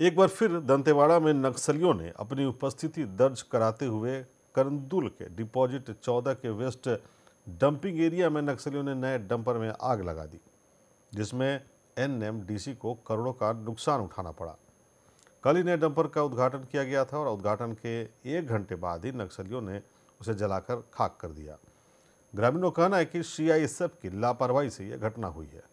एक बार फिर दंतेवाड़ा में नक्सलियों ने अपनी उपस्थिति दर्ज कराते हुए करंदुल के डिपॉजिट 14 के वेस्ट डंपिंग एरिया में नक्सलियों ने नए डंपर में आग लगा दी जिसमें एनएमडीसी को करोड़ों का नुकसान उठाना पड़ा कल ही नए डंपर का उद्घाटन किया गया था और उद्घाटन के एक घंटे बाद ही नक्सलियों ने उसे जलाकर खाक कर दिया ग्रामीणों का कहना है कि सी आई की लापरवाही से यह घटना हुई है